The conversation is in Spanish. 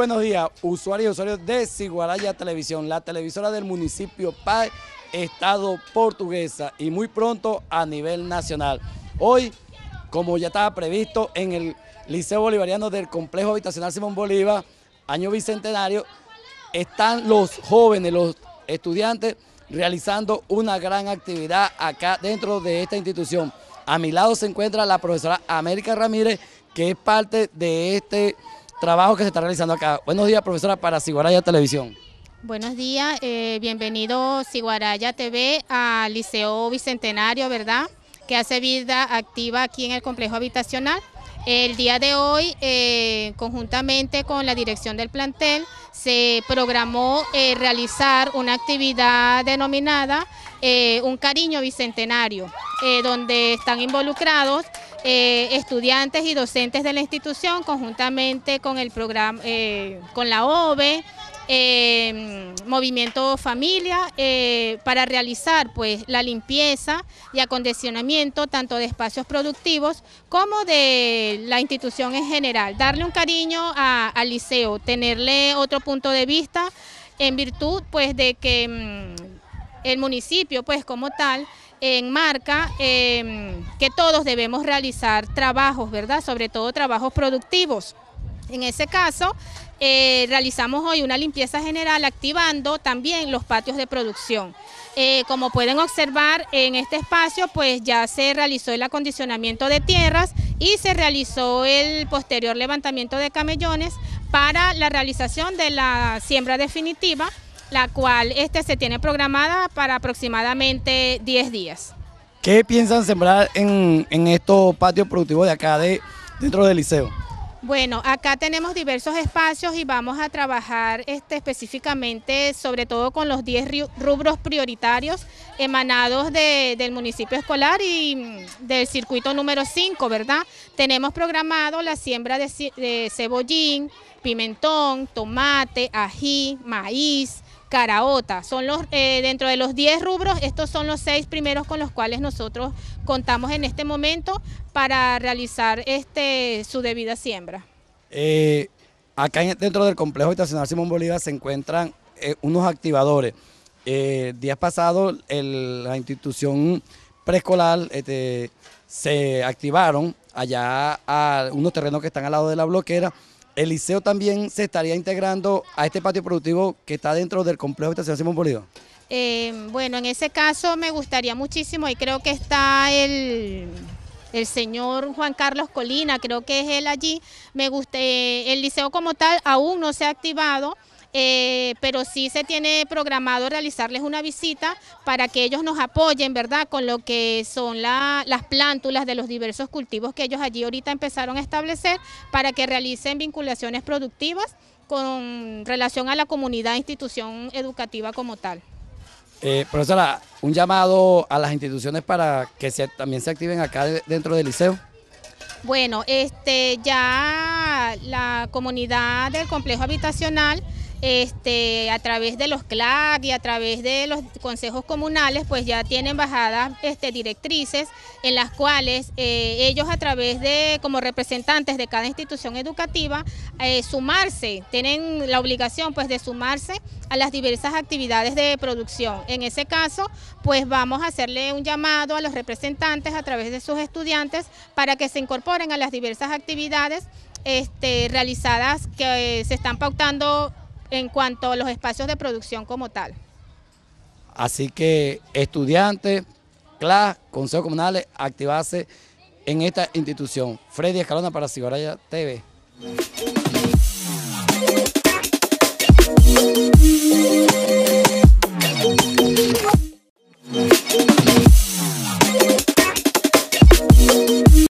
buenos días, usuarios y usuarios de Sigualaya Televisión, la televisora del municipio PAE, Estado Portuguesa, y muy pronto a nivel nacional. Hoy, como ya estaba previsto en el Liceo Bolivariano del Complejo Habitacional Simón Bolívar, año bicentenario, están los jóvenes, los estudiantes, realizando una gran actividad acá dentro de esta institución. A mi lado se encuentra la profesora América Ramírez, que es parte de este trabajo que se está realizando acá. Buenos días, profesora, para Siguaraya Televisión. Buenos días, eh, bienvenido Siguaraya TV al Liceo Bicentenario, ¿verdad? Que hace vida activa aquí en el complejo habitacional. El día de hoy, eh, conjuntamente con la dirección del plantel, se programó eh, realizar una actividad denominada Un Cariño Bicentenario, donde están involucrados eh, estudiantes y docentes de la institución, conjuntamente con, el programa, eh, con la OVE, eh, Movimiento Familia para realizar pues la limpieza y acondicionamiento tanto de espacios productivos como de la institución en general. Darle un cariño al liceo, tenerle otro punto de vista en virtud pues de que mm, el municipio pues como tal enmarca em, que todos debemos realizar trabajos, ¿verdad? Sobre todo trabajos productivos. En ese caso, eh, realizamos hoy una limpieza general activando también los patios de producción. Eh, como pueden observar en este espacio, pues ya se realizó el acondicionamiento de tierras y se realizó el posterior levantamiento de camellones para la realización de la siembra definitiva la cual este, se tiene programada para aproximadamente 10 días. ¿Qué piensan sembrar en, en estos patios productivos de acá, de, dentro del liceo? Bueno, acá tenemos diversos espacios y vamos a trabajar este, específicamente, sobre todo con los 10 rubros prioritarios emanados de, del municipio escolar y mm, del circuito número 5, ¿verdad? Tenemos programado la siembra de cebollín, pimentón, tomate, ají, maíz, Caraota. Son los, eh, dentro de los 10 rubros, estos son los seis primeros con los cuales nosotros contamos en este momento para realizar este, su debida siembra. Eh, acá dentro del complejo estacional Simón Bolívar se encuentran eh, unos activadores. días pasados la institución preescolar este, se activaron allá a unos terrenos que están al lado de la bloquera el liceo también se estaría integrando a este patio productivo que está dentro del complejo de estación Simón Bolívar. Eh, bueno, en ese caso me gustaría muchísimo y creo que está el, el señor Juan Carlos Colina, creo que es él allí. Me guste, eh, el liceo como tal aún no se ha activado. Eh, pero sí se tiene programado realizarles una visita para que ellos nos apoyen, ¿verdad?, con lo que son las plántulas de los diversos cultivos que ellos allí ahorita empezaron a establecer para que realicen vinculaciones productivas con relación a la comunidad, e institución educativa como tal. Eh, profesora, un llamado a las instituciones para que también se activen acá dentro del liceo. Bueno, este ya la comunidad del complejo habitacional este, a través de los CLAC y a través de los consejos comunales, pues ya tienen bajadas este, directrices en las cuales eh, ellos a través de, como representantes de cada institución educativa, eh, sumarse, tienen la obligación pues de sumarse a las diversas actividades de producción. En ese caso, pues vamos a hacerle un llamado a los representantes a través de sus estudiantes para que se incorporen a las diversas actividades este, realizadas que eh, se están pautando en cuanto a los espacios de producción como tal. Así que estudiantes, CLAS, consejos comunales, activarse en esta institución. Freddy Escalona para Siguaraya TV.